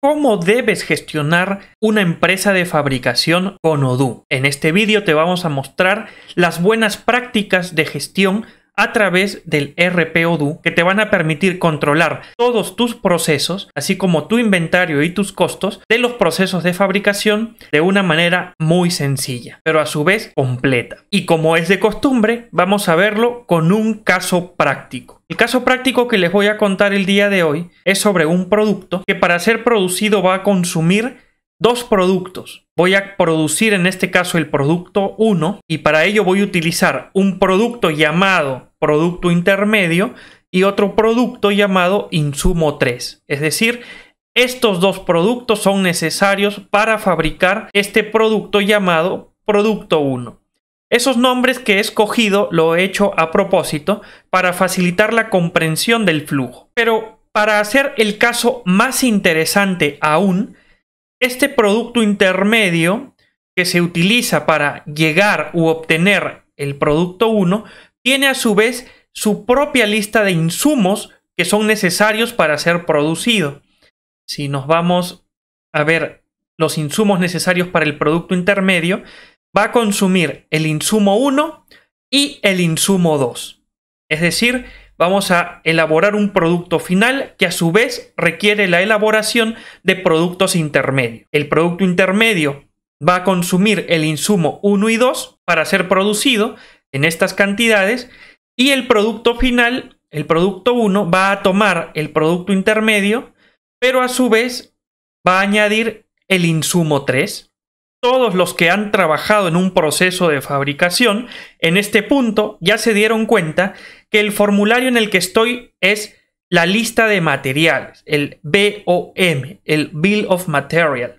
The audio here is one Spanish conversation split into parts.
cómo debes gestionar una empresa de fabricación con Odoo. En este vídeo te vamos a mostrar las buenas prácticas de gestión a través del RPODU que te van a permitir controlar todos tus procesos, así como tu inventario y tus costos de los procesos de fabricación de una manera muy sencilla, pero a su vez completa. Y como es de costumbre, vamos a verlo con un caso práctico. El caso práctico que les voy a contar el día de hoy es sobre un producto que para ser producido va a consumir dos productos. Voy a producir en este caso el producto 1 y para ello voy a utilizar un producto llamado producto intermedio y otro producto llamado insumo 3. Es decir, estos dos productos son necesarios para fabricar este producto llamado producto 1. Esos nombres que he escogido lo he hecho a propósito para facilitar la comprensión del flujo. Pero para hacer el caso más interesante aún, este producto intermedio que se utiliza para llegar u obtener el producto 1 tiene a su vez su propia lista de insumos que son necesarios para ser producido. Si nos vamos a ver los insumos necesarios para el producto intermedio, va a consumir el insumo 1 y el insumo 2. Es decir, vamos a elaborar un producto final que a su vez requiere la elaboración de productos intermedios. El producto intermedio va a consumir el insumo 1 y 2 para ser producido en estas cantidades y el producto final, el producto 1, va a tomar el producto intermedio, pero a su vez va a añadir el insumo 3 todos los que han trabajado en un proceso de fabricación, en este punto ya se dieron cuenta que el formulario en el que estoy es la lista de materiales, el BOM, el Bill of Material,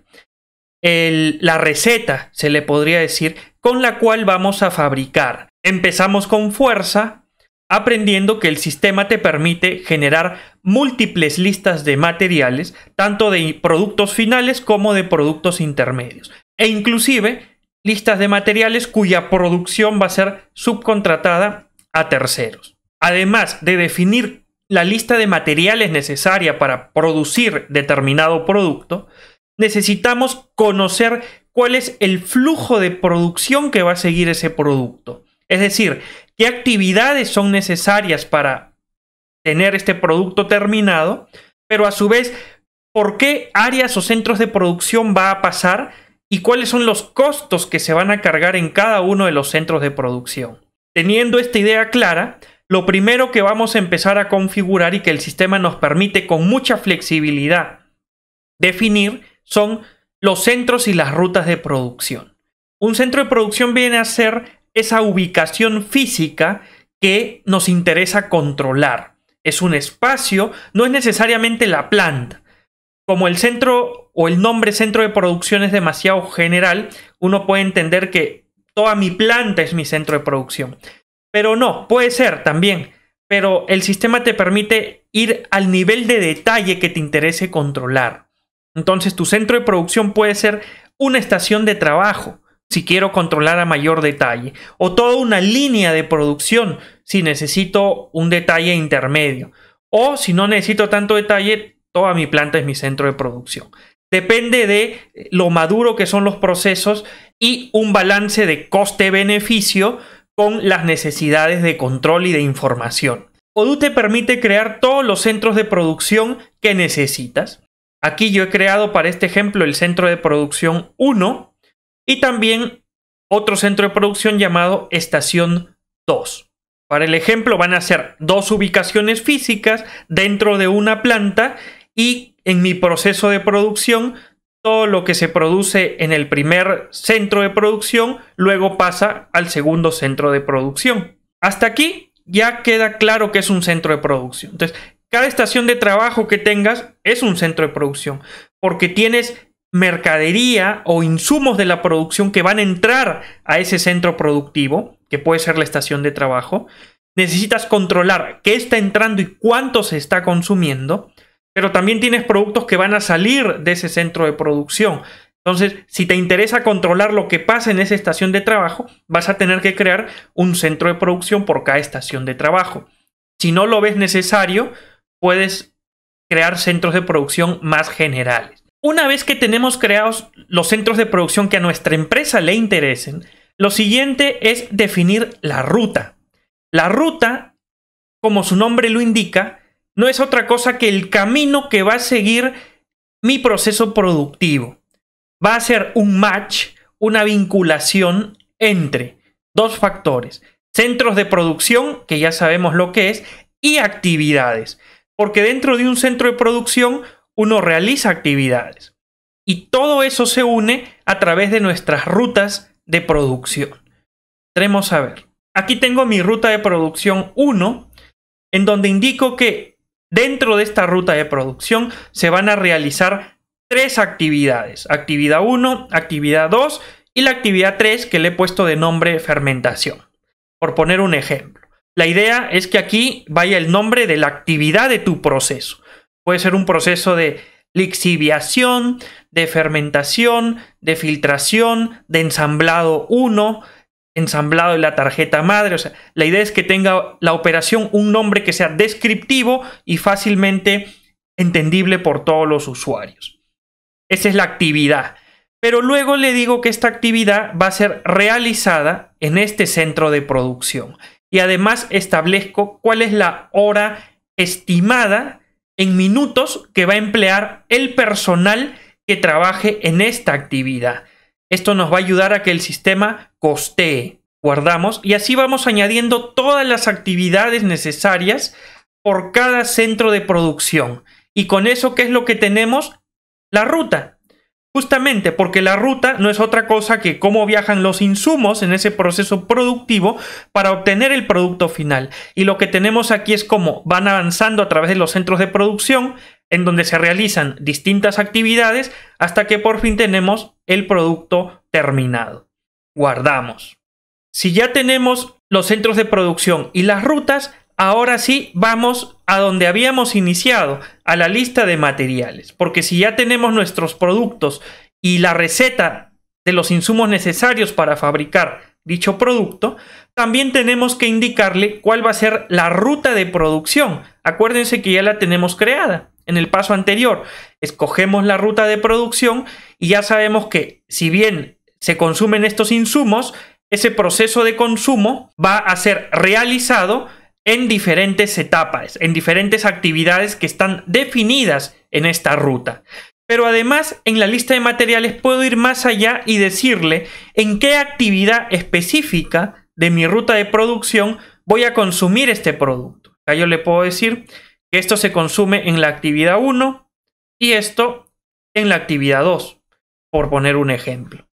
la receta, se le podría decir, con la cual vamos a fabricar. Empezamos con fuerza, aprendiendo que el sistema te permite generar múltiples listas de materiales, tanto de productos finales como de productos intermedios e inclusive listas de materiales cuya producción va a ser subcontratada a terceros. Además de definir la lista de materiales necesaria para producir determinado producto, necesitamos conocer cuál es el flujo de producción que va a seguir ese producto. Es decir, qué actividades son necesarias para tener este producto terminado, pero a su vez, por qué áreas o centros de producción va a pasar y cuáles son los costos que se van a cargar en cada uno de los centros de producción. Teniendo esta idea clara, lo primero que vamos a empezar a configurar y que el sistema nos permite con mucha flexibilidad definir son los centros y las rutas de producción. Un centro de producción viene a ser esa ubicación física que nos interesa controlar. Es un espacio, no es necesariamente la planta. Como el centro o el nombre centro de producción es demasiado general, uno puede entender que toda mi planta es mi centro de producción. Pero no, puede ser también. Pero el sistema te permite ir al nivel de detalle que te interese controlar. Entonces tu centro de producción puede ser una estación de trabajo, si quiero controlar a mayor detalle, o toda una línea de producción, si necesito un detalle intermedio, o si no necesito tanto detalle, toda mi planta es mi centro de producción. Depende de lo maduro que son los procesos y un balance de coste-beneficio con las necesidades de control y de información. Odoo te permite crear todos los centros de producción que necesitas. Aquí yo he creado para este ejemplo el centro de producción 1 y también otro centro de producción llamado estación 2. Para el ejemplo van a ser dos ubicaciones físicas dentro de una planta y en mi proceso de producción, todo lo que se produce en el primer centro de producción luego pasa al segundo centro de producción. Hasta aquí ya queda claro que es un centro de producción. Entonces, cada estación de trabajo que tengas es un centro de producción porque tienes mercadería o insumos de la producción que van a entrar a ese centro productivo, que puede ser la estación de trabajo. Necesitas controlar qué está entrando y cuánto se está consumiendo pero también tienes productos que van a salir de ese centro de producción. Entonces, si te interesa controlar lo que pasa en esa estación de trabajo, vas a tener que crear un centro de producción por cada estación de trabajo. Si no lo ves necesario, puedes crear centros de producción más generales. Una vez que tenemos creados los centros de producción que a nuestra empresa le interesen, lo siguiente es definir la ruta. La ruta, como su nombre lo indica, no es otra cosa que el camino que va a seguir mi proceso productivo. Va a ser un match, una vinculación entre dos factores, centros de producción, que ya sabemos lo que es, y actividades. Porque dentro de un centro de producción uno realiza actividades. Y todo eso se une a través de nuestras rutas de producción. Tenemos a ver. Aquí tengo mi ruta de producción 1, en donde indico que Dentro de esta ruta de producción se van a realizar tres actividades. Actividad 1, actividad 2 y la actividad 3 que le he puesto de nombre fermentación. Por poner un ejemplo. La idea es que aquí vaya el nombre de la actividad de tu proceso. Puede ser un proceso de lixiviación, de fermentación, de filtración, de ensamblado 1, ensamblado en la tarjeta madre. O sea, la idea es que tenga la operación un nombre que sea descriptivo y fácilmente entendible por todos los usuarios. Esa es la actividad. Pero luego le digo que esta actividad va a ser realizada en este centro de producción. Y además establezco cuál es la hora estimada en minutos que va a emplear el personal que trabaje en esta actividad. Esto nos va a ayudar a que el sistema costee, guardamos y así vamos añadiendo todas las actividades necesarias por cada centro de producción. Y con eso, ¿qué es lo que tenemos? La ruta. Justamente porque la ruta no es otra cosa que cómo viajan los insumos en ese proceso productivo para obtener el producto final. Y lo que tenemos aquí es cómo van avanzando a través de los centros de producción, en donde se realizan distintas actividades, hasta que por fin tenemos el producto terminado guardamos. Si ya tenemos los centros de producción y las rutas, ahora sí vamos a donde habíamos iniciado, a la lista de materiales. Porque si ya tenemos nuestros productos y la receta de los insumos necesarios para fabricar dicho producto, también tenemos que indicarle cuál va a ser la ruta de producción. Acuérdense que ya la tenemos creada. En el paso anterior, escogemos la ruta de producción y ya sabemos que si bien se consumen estos insumos, ese proceso de consumo va a ser realizado en diferentes etapas, en diferentes actividades que están definidas en esta ruta. Pero además en la lista de materiales puedo ir más allá y decirle en qué actividad específica de mi ruta de producción voy a consumir este producto. Acá yo le puedo decir que esto se consume en la actividad 1 y esto en la actividad 2, por poner un ejemplo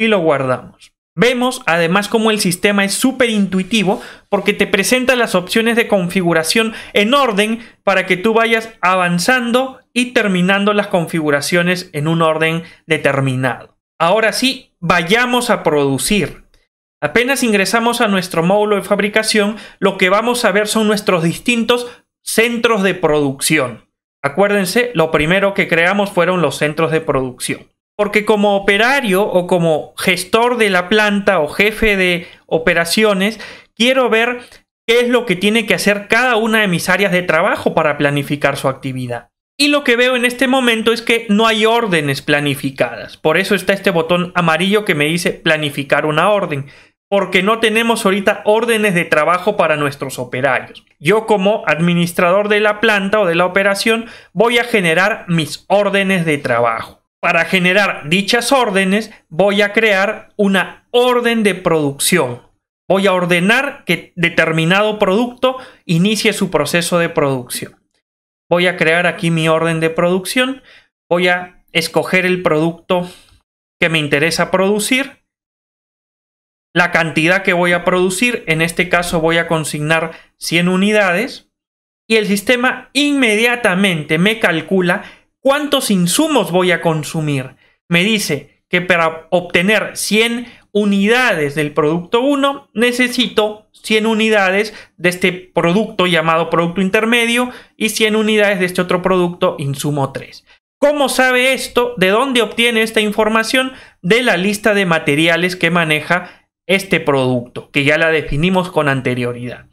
y lo guardamos. Vemos además cómo el sistema es súper intuitivo porque te presenta las opciones de configuración en orden para que tú vayas avanzando y terminando las configuraciones en un orden determinado. Ahora sí, vayamos a producir. Apenas ingresamos a nuestro módulo de fabricación, lo que vamos a ver son nuestros distintos centros de producción. Acuérdense, lo primero que creamos fueron los centros de producción. Porque como operario o como gestor de la planta o jefe de operaciones, quiero ver qué es lo que tiene que hacer cada una de mis áreas de trabajo para planificar su actividad. Y lo que veo en este momento es que no hay órdenes planificadas. Por eso está este botón amarillo que me dice planificar una orden. Porque no tenemos ahorita órdenes de trabajo para nuestros operarios. Yo como administrador de la planta o de la operación voy a generar mis órdenes de trabajo. Para generar dichas órdenes voy a crear una orden de producción. Voy a ordenar que determinado producto inicie su proceso de producción. Voy a crear aquí mi orden de producción. Voy a escoger el producto que me interesa producir. La cantidad que voy a producir, en este caso voy a consignar 100 unidades. Y el sistema inmediatamente me calcula cuántos insumos voy a consumir. Me dice que para obtener 100 unidades del producto 1, necesito 100 unidades de este producto llamado producto intermedio y 100 unidades de este otro producto insumo 3. ¿Cómo sabe esto? ¿De dónde obtiene esta información? De la lista de materiales que maneja este producto, que ya la definimos con anterioridad.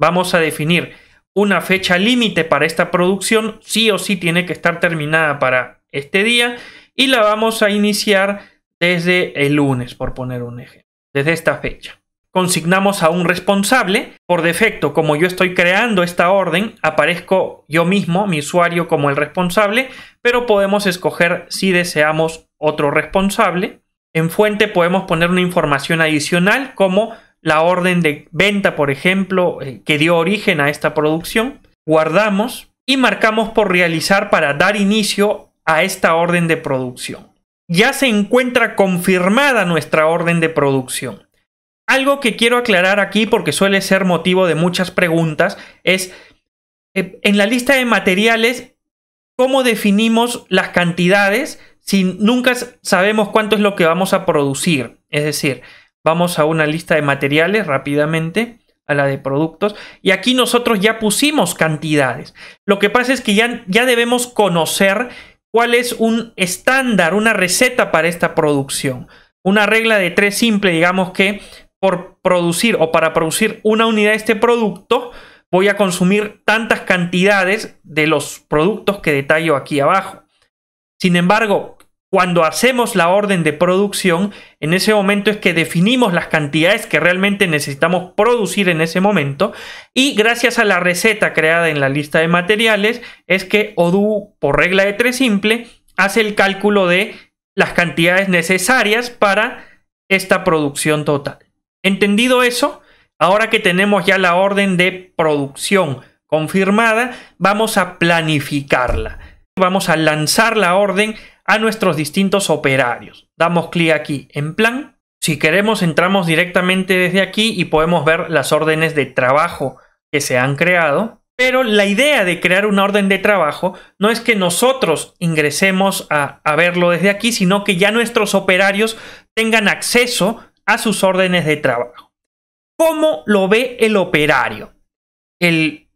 Vamos a definir una fecha límite para esta producción, sí o sí tiene que estar terminada para este día y la vamos a iniciar desde el lunes, por poner un ejemplo, desde esta fecha. Consignamos a un responsable, por defecto, como yo estoy creando esta orden, aparezco yo mismo, mi usuario, como el responsable, pero podemos escoger si deseamos otro responsable. En fuente podemos poner una información adicional como la orden de venta, por ejemplo, eh, que dio origen a esta producción, guardamos y marcamos por realizar para dar inicio a esta orden de producción. Ya se encuentra confirmada nuestra orden de producción. Algo que quiero aclarar aquí porque suele ser motivo de muchas preguntas es eh, en la lista de materiales cómo definimos las cantidades si nunca sabemos cuánto es lo que vamos a producir. Es decir, Vamos a una lista de materiales rápidamente, a la de productos. Y aquí nosotros ya pusimos cantidades. Lo que pasa es que ya, ya debemos conocer cuál es un estándar, una receta para esta producción. Una regla de tres simple, digamos que por producir o para producir una unidad de este producto, voy a consumir tantas cantidades de los productos que detallo aquí abajo. Sin embargo, cuando hacemos la orden de producción, en ese momento es que definimos las cantidades que realmente necesitamos producir en ese momento y gracias a la receta creada en la lista de materiales es que Odoo, por regla de tres simple, hace el cálculo de las cantidades necesarias para esta producción total. ¿Entendido eso? Ahora que tenemos ya la orden de producción confirmada, vamos a planificarla. Vamos a lanzar la orden a nuestros distintos operarios. Damos clic aquí en plan. Si queremos entramos directamente desde aquí y podemos ver las órdenes de trabajo que se han creado. Pero la idea de crear una orden de trabajo no es que nosotros ingresemos a, a verlo desde aquí, sino que ya nuestros operarios tengan acceso a sus órdenes de trabajo. ¿Cómo lo ve el operario? El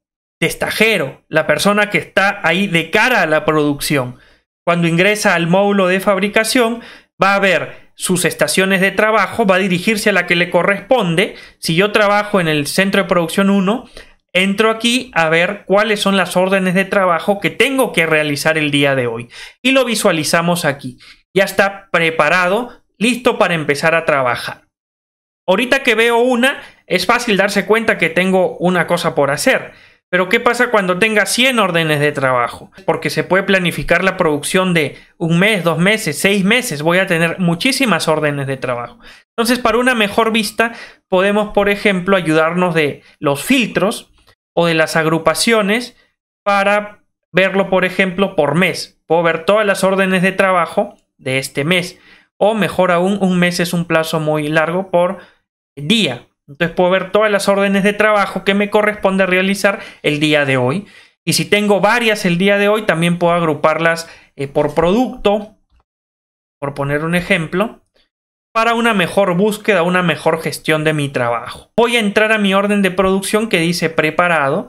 destajero, la persona que está ahí de cara a la producción. Cuando ingresa al módulo de fabricación, va a ver sus estaciones de trabajo, va a dirigirse a la que le corresponde. Si yo trabajo en el centro de producción 1, entro aquí a ver cuáles son las órdenes de trabajo que tengo que realizar el día de hoy. Y lo visualizamos aquí. Ya está preparado, listo para empezar a trabajar. Ahorita que veo una, es fácil darse cuenta que tengo una cosa por hacer. Pero ¿qué pasa cuando tenga 100 órdenes de trabajo? Porque se puede planificar la producción de un mes, dos meses, seis meses. Voy a tener muchísimas órdenes de trabajo. Entonces, para una mejor vista, podemos, por ejemplo, ayudarnos de los filtros o de las agrupaciones para verlo, por ejemplo, por mes. Puedo ver todas las órdenes de trabajo de este mes. O mejor aún, un mes es un plazo muy largo por día. Entonces puedo ver todas las órdenes de trabajo que me corresponde realizar el día de hoy. Y si tengo varias el día de hoy, también puedo agruparlas eh, por producto, por poner un ejemplo, para una mejor búsqueda, una mejor gestión de mi trabajo. Voy a entrar a mi orden de producción que dice preparado.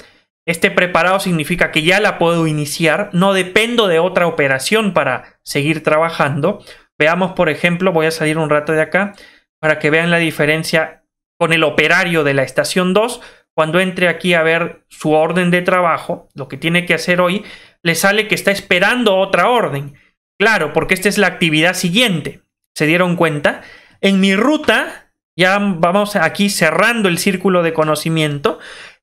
Este preparado significa que ya la puedo iniciar, no dependo de otra operación para seguir trabajando. Veamos, por ejemplo, voy a salir un rato de acá para que vean la diferencia con el operario de la estación 2, cuando entre aquí a ver su orden de trabajo, lo que tiene que hacer hoy, le sale que está esperando otra orden. Claro, porque esta es la actividad siguiente. ¿Se dieron cuenta? En mi ruta, ya vamos aquí cerrando el círculo de conocimiento,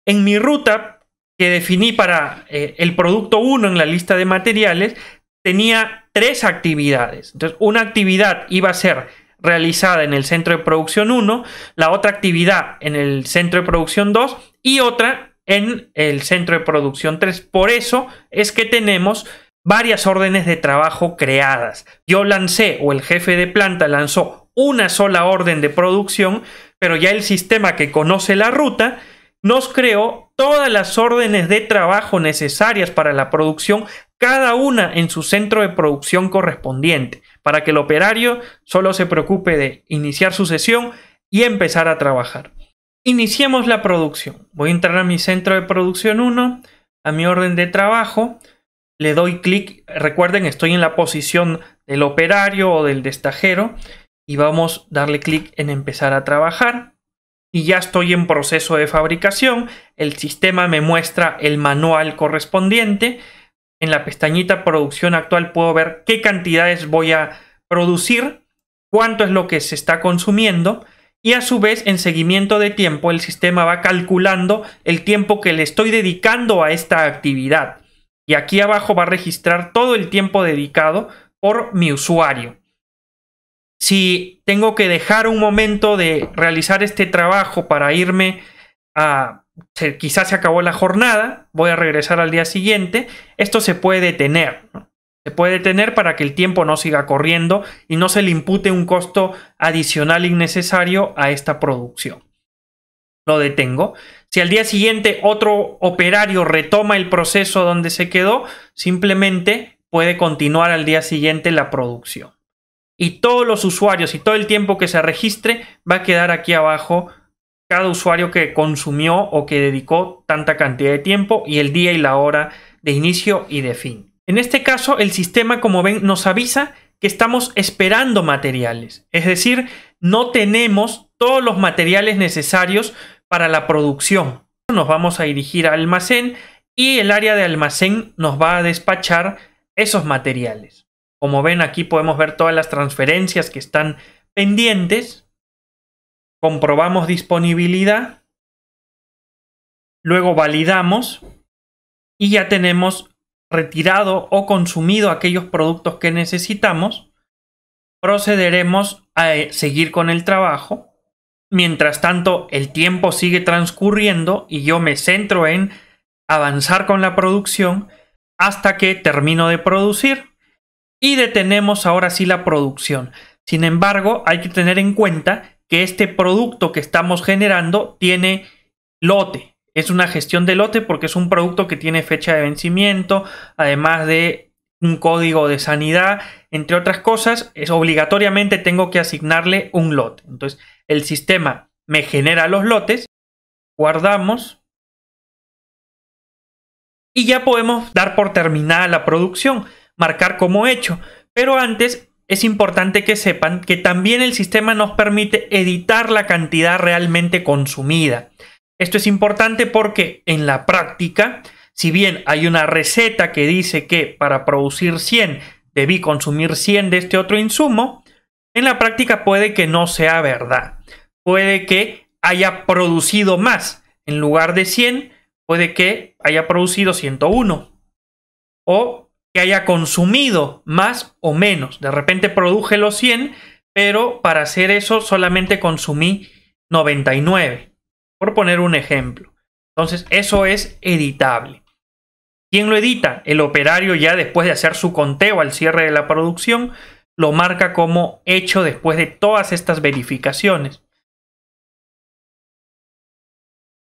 en mi ruta que definí para eh, el producto 1 en la lista de materiales, tenía tres actividades. Entonces, una actividad iba a ser realizada en el Centro de Producción 1, la otra actividad en el Centro de Producción 2 y otra en el Centro de Producción 3. Por eso es que tenemos varias órdenes de trabajo creadas. Yo lancé o el jefe de planta lanzó una sola orden de producción, pero ya el sistema que conoce la ruta nos creó todas las órdenes de trabajo necesarias para la producción, cada una en su centro de producción correspondiente para que el operario solo se preocupe de iniciar su sesión y empezar a trabajar. Iniciemos la producción. Voy a entrar a mi centro de producción 1, a mi orden de trabajo, le doy clic, recuerden estoy en la posición del operario o del destajero y vamos a darle clic en empezar a trabajar y ya estoy en proceso de fabricación, el sistema me muestra el manual correspondiente en la pestañita producción actual puedo ver qué cantidades voy a producir, cuánto es lo que se está consumiendo y a su vez en seguimiento de tiempo el sistema va calculando el tiempo que le estoy dedicando a esta actividad. Y aquí abajo va a registrar todo el tiempo dedicado por mi usuario. Si tengo que dejar un momento de realizar este trabajo para irme a quizás se acabó la jornada, voy a regresar al día siguiente, esto se puede detener. Se puede detener para que el tiempo no siga corriendo y no se le impute un costo adicional innecesario a esta producción. Lo detengo. Si al día siguiente otro operario retoma el proceso donde se quedó, simplemente puede continuar al día siguiente la producción. Y todos los usuarios y todo el tiempo que se registre va a quedar aquí abajo cada usuario que consumió o que dedicó tanta cantidad de tiempo y el día y la hora de inicio y de fin. En este caso, el sistema, como ven, nos avisa que estamos esperando materiales, es decir, no tenemos todos los materiales necesarios para la producción. Nos vamos a dirigir al almacén y el área de almacén nos va a despachar esos materiales. Como ven aquí podemos ver todas las transferencias que están pendientes comprobamos disponibilidad, luego validamos y ya tenemos retirado o consumido aquellos productos que necesitamos, procederemos a eh, seguir con el trabajo. Mientras tanto, el tiempo sigue transcurriendo y yo me centro en avanzar con la producción hasta que termino de producir y detenemos ahora sí la producción. Sin embargo, hay que tener en cuenta que este producto que estamos generando tiene lote. Es una gestión de lote porque es un producto que tiene fecha de vencimiento, además de un código de sanidad, entre otras cosas, es obligatoriamente tengo que asignarle un lote. Entonces, el sistema me genera los lotes, guardamos y ya podemos dar por terminada la producción, marcar como hecho. Pero antes es importante que sepan que también el sistema nos permite editar la cantidad realmente consumida. Esto es importante porque en la práctica, si bien hay una receta que dice que para producir 100 debí consumir 100 de este otro insumo, en la práctica puede que no sea verdad. Puede que haya producido más. En lugar de 100, puede que haya producido 101. O que haya consumido más o menos. De repente produje los 100, pero para hacer eso solamente consumí 99, por poner un ejemplo. Entonces, eso es editable. ¿Quién lo edita? El operario ya después de hacer su conteo al cierre de la producción, lo marca como hecho después de todas estas verificaciones.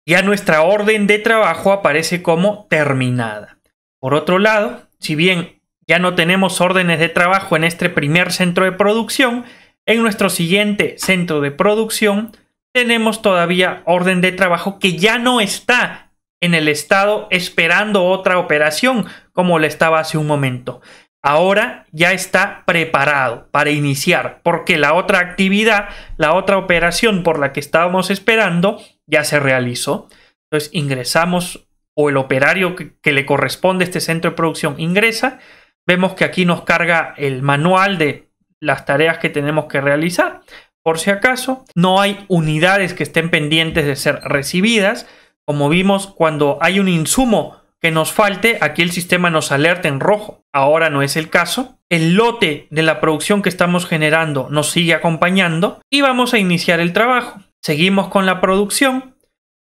Ya nuestra orden de trabajo aparece como terminada. Por otro lado, si bien ya no tenemos órdenes de trabajo en este primer centro de producción, en nuestro siguiente centro de producción tenemos todavía orden de trabajo que ya no está en el estado esperando otra operación como le estaba hace un momento. Ahora ya está preparado para iniciar porque la otra actividad, la otra operación por la que estábamos esperando ya se realizó. Entonces ingresamos o el operario que, le corresponde a este centro de producción ingresa, vemos que aquí nos carga el manual de las tareas que tenemos que realizar. Por si acaso, no hay unidades que estén pendientes de ser recibidas. Como vimos, cuando hay un insumo que nos falte, aquí el sistema nos alerta en rojo. Ahora no es el caso. El lote de la producción que estamos generando nos sigue acompañando y vamos a iniciar el trabajo. Seguimos con la producción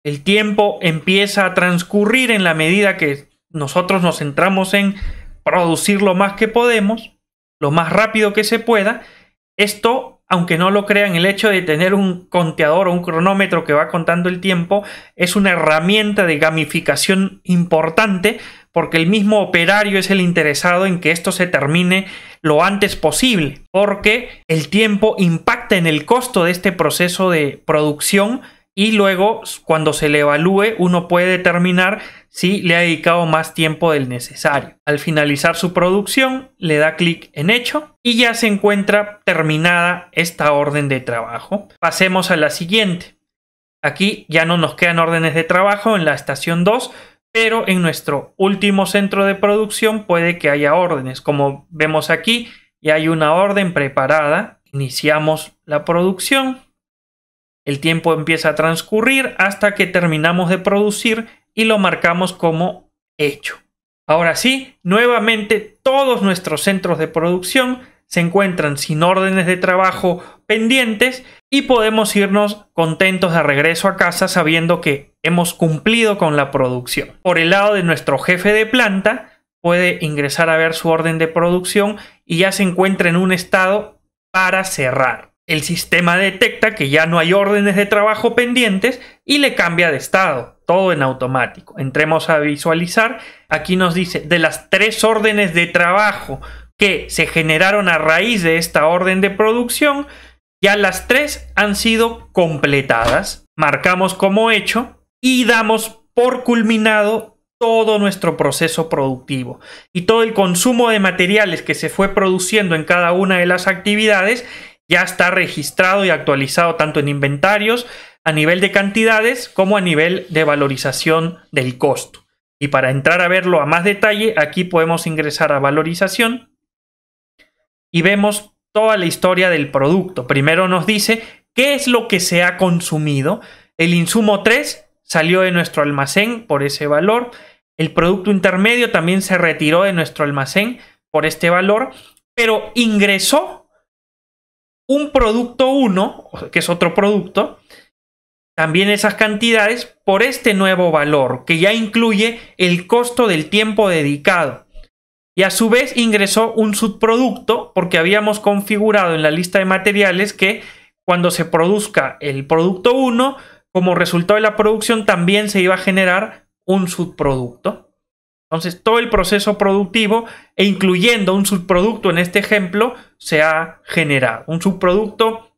el tiempo empieza a transcurrir en la medida que nosotros nos centramos en producir lo más que podemos, lo más rápido que se pueda. Esto, aunque no lo crean, el hecho de tener un conteador o un cronómetro que va contando el tiempo es una herramienta de gamificación importante porque el mismo operario es el interesado en que esto se termine lo antes posible, porque el tiempo impacta en el costo de este proceso de producción y luego cuando se le evalúe uno puede determinar si le ha dedicado más tiempo del necesario. Al finalizar su producción le da clic en hecho y ya se encuentra terminada esta orden de trabajo. Pasemos a la siguiente. Aquí ya no nos quedan órdenes de trabajo en la estación 2, pero en nuestro último centro de producción puede que haya órdenes. Como vemos aquí, ya hay una orden preparada. Iniciamos la producción el tiempo empieza a transcurrir hasta que terminamos de producir y lo marcamos como hecho. Ahora sí, nuevamente todos nuestros centros de producción se encuentran sin órdenes de trabajo pendientes y podemos irnos contentos de regreso a casa sabiendo que hemos cumplido con la producción. Por el lado de nuestro jefe de planta, puede ingresar a ver su orden de producción y ya se encuentra en un estado para cerrar. El sistema detecta que ya no hay órdenes de trabajo pendientes y le cambia de estado, todo en automático. Entremos a visualizar, aquí nos dice, de las tres órdenes de trabajo que se generaron a raíz de esta orden de producción, ya las tres han sido completadas. Marcamos como hecho y damos por culminado todo nuestro proceso productivo y todo el consumo de materiales que se fue produciendo en cada una de las actividades ya está registrado y actualizado tanto en inventarios a nivel de cantidades como a nivel de valorización del costo. Y para entrar a verlo a más detalle, aquí podemos ingresar a valorización y vemos toda la historia del producto. Primero nos dice qué es lo que se ha consumido. El insumo 3 salió de nuestro almacén por ese valor. El producto intermedio también se retiró de nuestro almacén por este valor, pero ingresó un producto 1, que es otro producto, también esas cantidades por este nuevo valor, que ya incluye el costo del tiempo dedicado. Y a su vez ingresó un subproducto, porque habíamos configurado en la lista de materiales que cuando se produzca el producto 1, como resultado de la producción, también se iba a generar un subproducto. Entonces, todo el proceso productivo, e incluyendo un subproducto en este ejemplo, se ha generado. Un subproducto,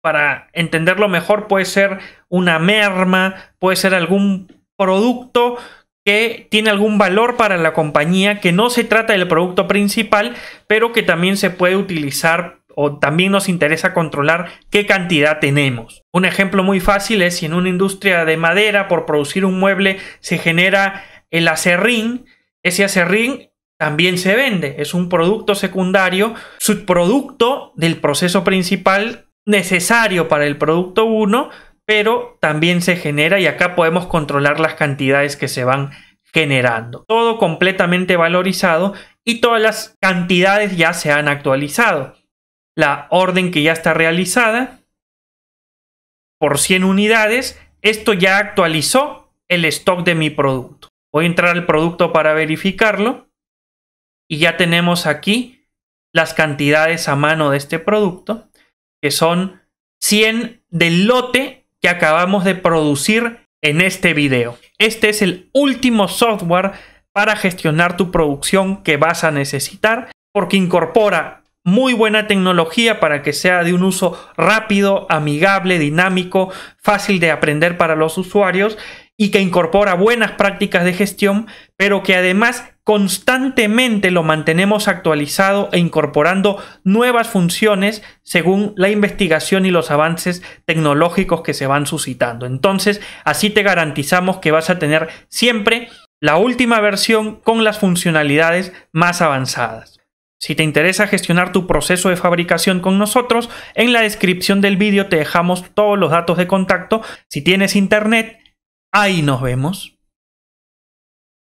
para entenderlo mejor, puede ser una merma, puede ser algún producto que tiene algún valor para la compañía, que no se trata del producto principal, pero que también se puede utilizar o también nos interesa controlar qué cantidad tenemos. Un ejemplo muy fácil es si en una industria de madera por producir un mueble se genera el acerrín, ese acerrín también se vende, es un producto secundario, subproducto del proceso principal necesario para el producto 1, pero también se genera y acá podemos controlar las cantidades que se van generando. Todo completamente valorizado y todas las cantidades ya se han actualizado. La orden que ya está realizada por 100 unidades, esto ya actualizó el stock de mi producto. Voy a entrar al producto para verificarlo y ya tenemos aquí las cantidades a mano de este producto, que son 100 del lote que acabamos de producir en este video. Este es el último software para gestionar tu producción que vas a necesitar porque incorpora muy buena tecnología para que sea de un uso rápido, amigable, dinámico, fácil de aprender para los usuarios y que incorpora buenas prácticas de gestión, pero que además constantemente lo mantenemos actualizado e incorporando nuevas funciones según la investigación y los avances tecnológicos que se van suscitando. Entonces, así te garantizamos que vas a tener siempre la última versión con las funcionalidades más avanzadas. Si te interesa gestionar tu proceso de fabricación con nosotros, en la descripción del vídeo te dejamos todos los datos de contacto. Si tienes internet, Ahí nos vemos.